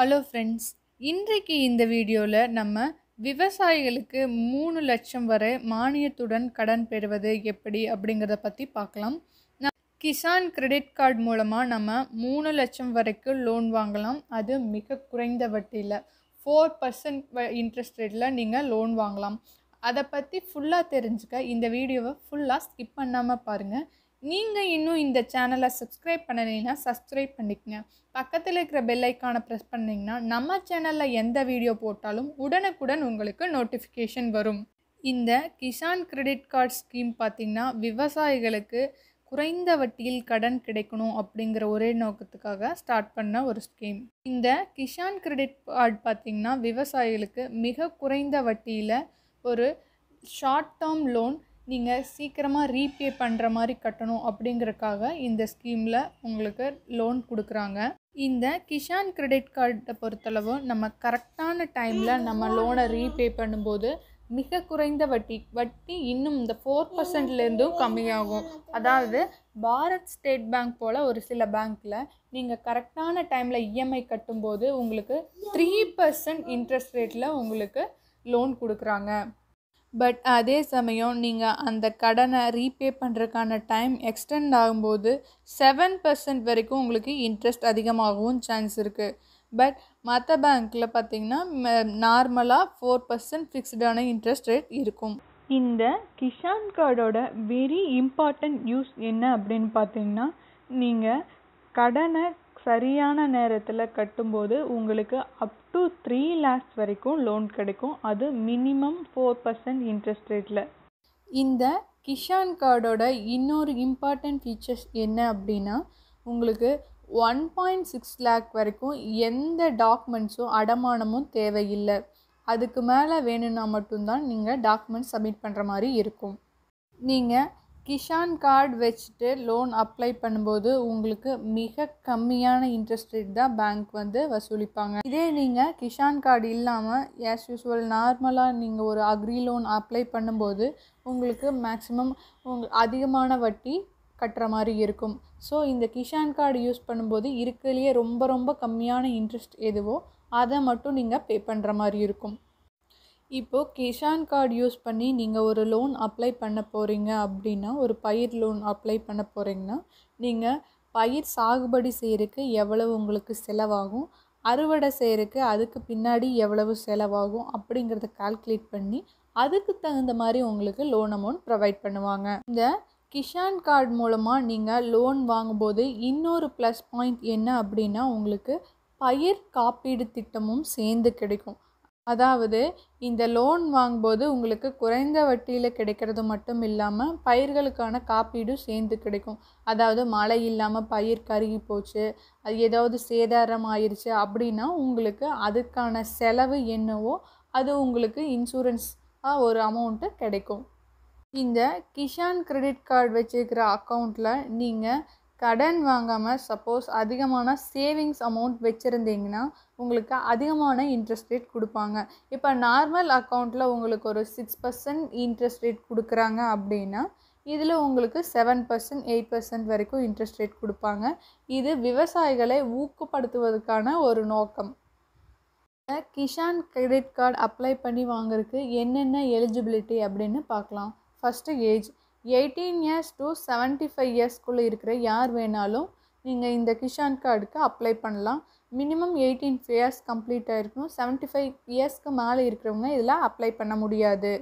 hello friends இன்றைக்கு இந்த வீடியோவில் நம்ம விவசாயிகளுக்கு மூணு லட்சம் வரை மானியத்துடன் கடன் பெறுவது எப்படி அப்படிங்கிறத பற்றி பார்க்கலாம் கிசான் கிரெடிட் கார்டு மூலமாக நம்ம மூணு லட்சம் வரைக்கும் லோன் வாங்கலாம் அது மிக குறைந்த வட்டியில் ஃபோர் பர்சன்ட் இன்ட்ரெஸ்ட் ரேட்டில் நீங்கள் லோன் வாங்கலாம் அதை பற்றி ஃபுல்லாக தெரிஞ்சுக்க இந்த வீடியோவை ஃபுல்லாக ஸ்கிப் பண்ணாமல் பாருங்கள் நீங்கள் இன்னும் இந்த சேனலை சப்ஸ்கிரைப் பண்ணலைன்னா சப்ஸ்கிரைப் பண்ணிக்கங்க பக்கத்தில் இருக்கிற பெல் ஐக்கானை ப்ரெஸ் பண்ணிங்கன்னா நம்ம சேனலில் எந்த வீடியோ போட்டாலும் உடனுக்குடன் உங்களுக்கு நோட்டிஃபிகேஷன் வரும் இந்த கிசான் கிரெடிட் கார்டு ஸ்கீம் பார்த்திங்கன்னா விவசாயிகளுக்கு குறைந்த வட்டியில் கடன் கிடைக்கணும் அப்படிங்கிற ஒரே நோக்கத்துக்காக ஸ்டார்ட் பண்ண ஒரு ஸ்கீம் இந்த கிஷான் கிரெடிட் கார்டு பார்த்திங்கன்னா விவசாயிகளுக்கு மிக குறைந்த வட்டியில் ஒரு ஷார்ட் டேர்ம் லோன் நீங்கள் சீக்கிரமாக ரீபே பண்ணுற மாதிரி கட்டணும் அப்படிங்கிறக்காக இந்த ஸ்கீமில் உங்களுக்கு லோன் கொடுக்குறாங்க இந்த கிஷான் கிரெடிட் கார்டை பொறுத்தளவு நம்ம கரெக்டான டைமில் நம்ம லோனை ரீபே பண்ணும்போது மிக குறைந்த வட்டி வட்டி இன்னும் இந்த ஃபோர் பர்சன்ட்லேருந்தும் கம்மியாகும் அதாவது பாரத் ஸ்டேட் பேங்க் போல் ஒரு சில பேங்க்கில் நீங்கள் கரெக்டான டைமில் இஎம்ஐ e கட்டும்போது உங்களுக்கு த்ரீ பர்சன்ட் இன்ட்ரெஸ்ட் ரேட்டில் உங்களுக்கு லோன் கொடுக்குறாங்க பட் அதே சமயம் நீங்கள் அந்த கடனை ரீபே பண்ணுறதுக்கான டைம் எக்ஸ்டெண்ட் ஆகும்போது செவன் பர்சன்ட் வரைக்கும் உங்களுக்கு இன்ட்ரெஸ்ட் அதிகமாகவும் சான்ஸ் இருக்குது பட் மற்ற பேங்க்கில் பார்த்திங்கன்னா நார்மலாக ஃபோர் பர்சன்ட் ஃபிக்ஸ்டான இன்ட்ரெஸ்ட் ரேட் இருக்கும் இந்த கிஷான் கார்டோட வெரி இம்பார்ட்டண்ட் யூஸ் என்ன அப்படின்னு பார்த்தீங்கன்னா நீங்கள் கடனை சரியான நேரத்தில் கட்டும்போது உங்களுக்கு அப் டு த்ரீ லேக்ஸ் வரைக்கும் லோன் கிடைக்கும் அது மினிமம் ஃபோர் பர்சன்ட் இன்ட்ரெஸ்ட் ரேட்டில் இந்த கிஷான் கார்டோட இன்னொரு இம்பார்ட்டண்ட் ஃபீச்சர்ஸ் என்ன அப்படின்னா உங்களுக்கு ஒன் பாயிண்ட் சிக்ஸ் லேக் வரைக்கும் எந்த டாக்குமெண்ட்ஸும் அடமானமும் தேவையில்லை அதுக்கு மேலே வேணும்னா மட்டும்தான் நீங்கள் டாக்குமெண்ட்ஸ் சப்மிட் பண்ணுற மாதிரி இருக்கும் நீங்கள் கிஷான் கார்டு வச்சுட்டு லோன் அப்ளை பண்ணும்போது உங்களுக்கு மிக கம்மியான இன்ட்ரெஸ்ட் ரேட் தான் பேங்க் வந்து வசூலிப்பாங்க இதே நீங்கள் கிஷான் கார்டு இல்லாமல் ஆஸ் யூஸ்வல் நார்மலாக நீங்கள் ஒரு அக்ரி லோன் அப்ளை பண்ணும்போது உங்களுக்கு மேக்ஸிமம் உங்கள் அதிகமான வட்டி கட்டுற மாதிரி இருக்கும் ஸோ இந்த கிஷான் கார்டு யூஸ் பண்ணும்போது இருக்கிறதுலையே ரொம்ப ரொம்ப கம்மியான இன்ட்ரெஸ்ட் எதுவோ அதை மட்டும் நீங்கள் பே பண்ணுற மாதிரி இருக்கும் இப்போது கிஷான் கார்டு யூஸ் பண்ணி நீங்கள் ஒரு லோன் அப்ளை பண்ண போகிறீங்க அப்படின்னா ஒரு பயிர் லோன் அப்ளை பண்ண போகிறீங்கன்னா நீங்கள் பயிர் சாகுபடி செய்கிறதுக்கு எவ்வளவு உங்களுக்கு செலவாகும் அறுவடை செய்கிறதுக்கு அதுக்கு பின்னாடி எவ்வளவு செலவாகும் அப்படிங்கிறத கால்குலேட் பண்ணி அதுக்கு தகுந்த மாதிரி உங்களுக்கு லோன் அமௌண்ட் ப்ரொவைட் பண்ணுவாங்க இந்த கிஷான் கார்டு மூலமாக நீங்கள் லோன் வாங்கும்போது இன்னொரு ப்ளஸ் பாயிண்ட் என்ன அப்படின்னா உங்களுக்கு பயிர் காப்பீடு திட்டமும் சேர்ந்து கிடைக்கும் அதாவது இந்த லோன் வாங்கும்போது உங்களுக்கு குறைந்த வட்டியில் கிடைக்கிறது மட்டும் இல்லாமல் பயிர்களுக்கான காப்பீடும் சேர்ந்து கிடைக்கும் அதாவது மழை இல்லாமல் பயிர் கருகி போச்சு அது ஏதாவது சேதாரம் ஆயிடுச்சு அப்படின்னா உங்களுக்கு அதுக்கான செலவு என்னவோ அது உங்களுக்கு இன்சூரன்ஸ் ஒரு அமௌண்ட்டு கிடைக்கும் இந்த கிஷான் கிரெடிட் கார்டு வச்சுருக்கிற அக்கௌண்ட்டில் நீங்கள் கடன் வாங்காமல் சப்போஸ் அதிகமான சேவிங்ஸ் அமௌண்ட் வச்சுருந்தீங்கன்னா உங்களுக்கு அதிகமான இன்ட்ரெஸ்ட் ரேட் கொடுப்பாங்க இப்போ நார்மல் அக்கௌண்ட்டில் உங்களுக்கு ஒரு சிக்ஸ் பர்சன்ட் இன்ட்ரெஸ்ட் ரேட் கொடுக்குறாங்க அப்படின்னா இதில் உங்களுக்கு செவன் பர்சன்ட் எயிட் பர்சன்ட் வரைக்கும் இன்ட்ரெஸ்ட் ரேட் கொடுப்பாங்க இது விவசாயிகளை ஊக்கப்படுத்துவதற்கான ஒரு நோக்கம் கிஷான் கிரெடிட் கார்டு அப்ளை பண்ணி வாங்குறதுக்கு என்னென்ன எலிஜிபிலிட்டி அப்படின்னு பார்க்கலாம் first age eighteen years to seventy five இயர்ஸ்க்குள்ளே இருக்கிற யார் வேணாலும் நீங்கள் இந்த கிஷான் கார்டுக்கு அப்ளை பண்ணலாம் மினிமம் எயிட்டீன் இயர்ஸ் கம்ப்ளீட் ஆகிருக்கணும் செவன்ட்டி ஃபைவ் இயர்ஸ்க்கு மேலே இருக்கிறவங்க இதில் அப்ளை பண்ண முடியாது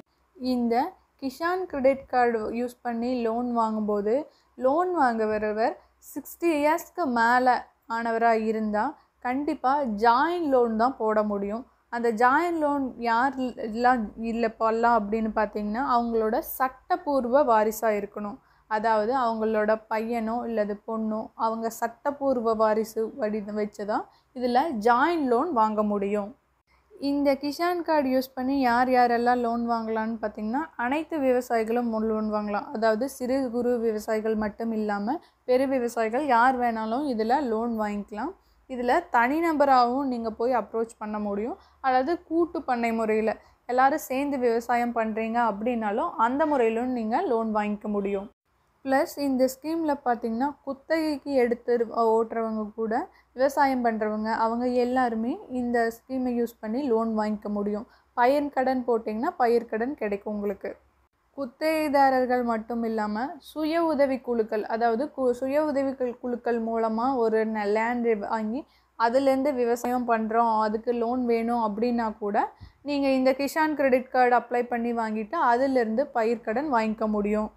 இந்த கிஷான் கிரெடிட் கார்டு யூஸ் பண்ணி லோன் வாங்கும்போது லோன் வாங்க வரவர் சிக்ஸ்டி இயர்ஸ்க்கு மேலே ஆனவராக இருந்தால் கண்டிப்பாக ஜாயின் லோன் தான் போட முடியும் அந்த ஜாயின் லோன் யார் எல்லாம் இல்லை போடலாம் அப்படின்னு பார்த்தீங்கன்னா அவங்களோட சட்டப்பூர்வ வாரிசாக இருக்கணும் அதாவது அவங்களோட பையனோ இல்லது பொண்ணோ அவங்க சட்டப்பூர்வ வாரிசு வடி வச்சு தான் இதில் ஜாயின் லோன் வாங்க முடியும் இந்த கிஷான் கார்டு யூஸ் பண்ணி யார் யாரெல்லாம் லோன் வாங்கலான்னு பார்த்திங்கன்னா அனைத்து விவசாயிகளும் லோன் வாங்கலாம் அதாவது சிறு குறு விவசாயிகள் மட்டும் இல்லாமல் பெரு விவசாயிகள் யார் வேணாலும் இதில் லோன் வாங்கிக்கலாம் இதில் தனிநபராகவும் நீங்கள் போய் அப்ரோச் பண்ண முடியும் அல்லது கூட்டு பண்ணை முறையில் எல்லோரும் சேர்ந்து விவசாயம் பண்ணுறீங்க அப்படின்னாலும் அந்த முறையிலும் நீங்கள் லோன் வாங்கிக்க முடியும் ப்ளஸ் இந்த ஸ்கீமில் பார்த்திங்கன்னா குத்தகைக்கு எடுத்து ஓட்டுறவங்க கூட விவசாயம் பண்ணுறவங்க அவங்க எல்லாருமே இந்த ஸ்கீமை யூஸ் பண்ணி லோன் வாங்கிக்க முடியும் பயிர் கடன் போட்டிங்கன்னா பயிர் கடன் கிடைக்கும் உங்களுக்கு குத்தகைதாரர்கள் மட்டும் இல்லாமல் சுய உதவி குழுக்கள் அதாவது கு சுய உதவி குழுக்கள் மூலமாக ஒரு ந லேண்டு வாங்கி அதுலேருந்து விவசாயம் பண்ணுறோம் அதுக்கு லோன் வேணும் அப்படின்னா கூட நீங்கள் இந்த கிஷான் கிரெடிட் கார்டு அப்ளை பண்ணி வாங்கிட்டு அதிலிருந்து பயிர்க்கடன் வாங்கிக்க முடியும்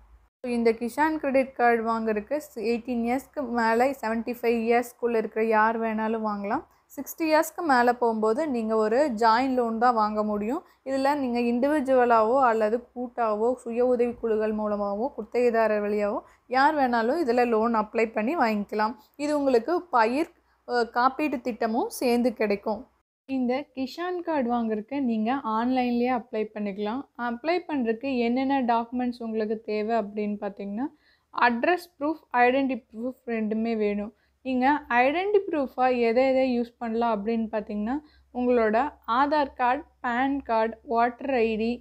இந்த கிஷான் கிரெடிட் கார்டு வாங்குறதுக்கு எயிட்டீன் இயர்ஸ்க்கு மேலே செவன்ட்டி ஃபைவ் இயர்ஸ்க்குள்ளே இருக்கிற யார் வேணாலும் வாங்கலாம் சிக்ஸ்டி இயர்ஸ்க்கு மேலே போகும்போது நீங்கள் ஒரு ஜாயின் லோன் தான் வாங்க முடியும் இதில் நீங்கள் இண்டிவிஜுவலாகவோ அல்லது கூட்டாகவோ சுய உதவி குழுக்கள் மூலமாகவோ குத்தகைதாரர் வழியாகவோ யார் வேணாலும் இதில் லோன் அப்ளை பண்ணி வாங்கிக்கலாம் இது உங்களுக்கு பயிர் காப்பீட்டு திட்டமும் சேர்ந்து கிடைக்கும் இந்த கிஷான் கார்டு வாங்குறதுக்கு நீங்கள் ஆன்லைன்லேயே அப்ளை பண்ணிக்கலாம் அப்ளை பண்ணுறதுக்கு என்னென்ன டாக்குமெண்ட்ஸ் உங்களுக்கு தேவை அப்படின்னு பார்த்தீங்கன்னா அட்ரஸ் ப்ரூஃப் ஐடென்டி ப்ரூஃப் ரெண்டுமே வேணும் நீங்கள் ஐடென்டி ப்ரூஃபாக எதை எதை யூஸ் பண்ணலாம் அப்படின்னு பார்த்தீங்கன்னா உங்களோட Aadhaar card PAN card voter ID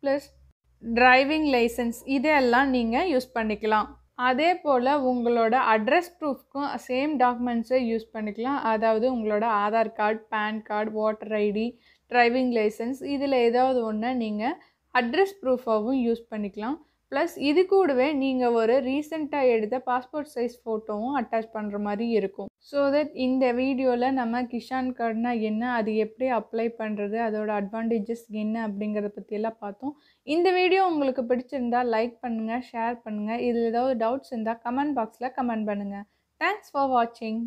plus driving licence இதையெல்லாம் நீங்கள் யூஸ் பண்ணிக்கலாம் அதே போல் உங்களோட அட்ரஸ் ப்ரூஃப்க்கும் சேம் டாக்குமெண்ட்ஸை யூஸ் பண்ணிக்கலாம் அதாவது உங்களோட Aadhaar card PAN card voter ID driving licence இதில் ஏதாவது ஒன்று நீங்கள் அட்ரஸ் ப்ரூஃபாகவும் யூஸ் பண்ணிக்கலாம் ப்ளஸ் இது கூடவே நீங்கள் ஒரு ரீசெண்டாக எடுத்த பாஸ்போர்ட் சைஸ் ஃபோட்டோவும் அட்டாச் பண்ணுற மாதிரி இருக்கும் ஸோ தட் இந்த வீடியோவில் நம்ம கிஷான் கார்டுனா என்ன அது எப்படி அப்ளை பண்ணுறது அதோட அட்வான்டேஜஸ் என்ன அப்படிங்கிறத பற்றியெல்லாம் பார்த்தோம் இந்த வீடியோ உங்களுக்கு பிடிச்சிருந்தா லைக் பண்ணுங்கள் ஷேர் பண்ணுங்கள் இதில் ஏதாவது டவுட்ஸ் இருந்தால் கமெண்ட் பாக்ஸில் கமெண்ட் பண்ணுங்கள் தேங்க்ஸ் ஃபார் வாட்சிங்